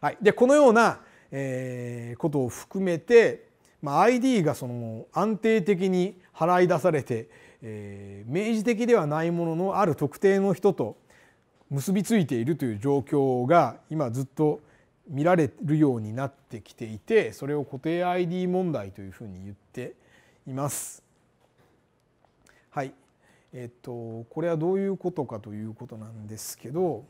はい、でこのような、えー、ことを含めて、まあ、ID がその安定的に払い出されて、えー、明示的ではないもののある特定の人と結びついているという状況が今ずっと見られるようになってきていてそれを固定 ID 問題というふうに言っています。はいえっと、これはどういうことかということなんですけど、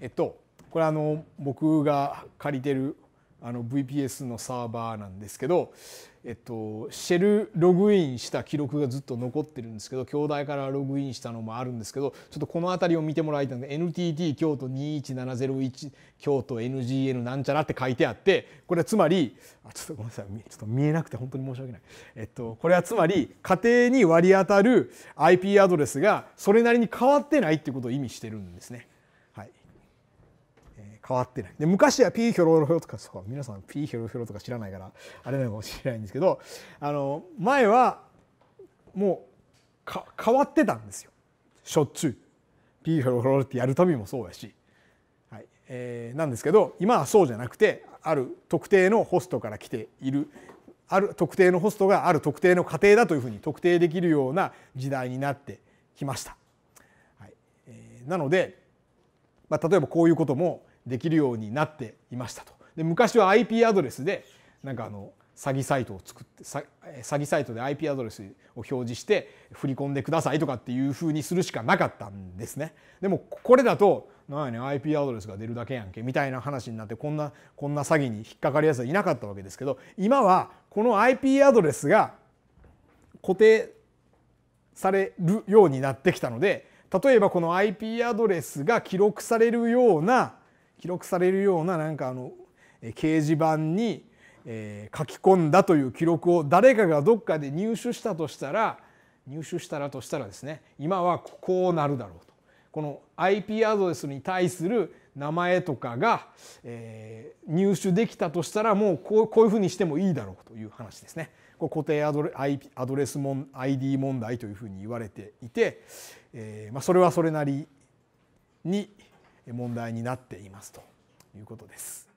えっと、これあの僕が借りてるあの VPS のサーバーなんですけど、えっと、シェルログインした記録がずっと残ってるんですけど兄弟からログインしたのもあるんですけどちょっとこの辺りを見てもらいたいので NTT 京都21701京都 NGN なんちゃらって書いてあってこれはつまりあちょっとごめんなさいちょっと見えなくて本当に申し訳ない、えっと、これはつまり家庭に割り当たる IP アドレスがそれなりに変わってないっていうことを意味してるんですね。変わってないで昔はピーヒョロロヒョロとかそう皆さんピーヒョロヒョロとか知らないからあれなのかもしれないんですけどあの前はもうか変わってたんですよしょっちゅうピーヒョロヒョロってやるたびもそうやし、はいえー、なんですけど今はそうじゃなくてある特定のホストから来ているある特定のホストがある特定の家庭だというふうに特定できるような時代になってきました。はいえー、なので、まあ、例えばこういうこともできるようになっていましたと。で昔は IP アドレスでなんかあの詐欺サイトを作って詐欺サイトで IP アドレスを表示して振り込んでくださいとかっていうふうにするしかなかったんですね。でもこれだと何やねん IP アドレスが出るだけやんけみたいな話になってこんなこんな詐欺に引っかかるやつはいなかったわけですけど今はこの IP アドレスが固定されるようになってきたので例えばこの IP アドレスが記録されるような記録されるようななんかあの掲示板にえ書き込んだという記録を誰かがどっかで入手したとしたら入手したらとしたらですね今はこうなるだろうとこの IP アドレスに対する名前とかが、え入手できたとしたらもうこうこういうふうにしてもいいだろうという話ですね。こ固定アドレ、IP、アドレスも ID 問題というふうに言われていて、えーまあ、それはそれなりに問題になっていますということです。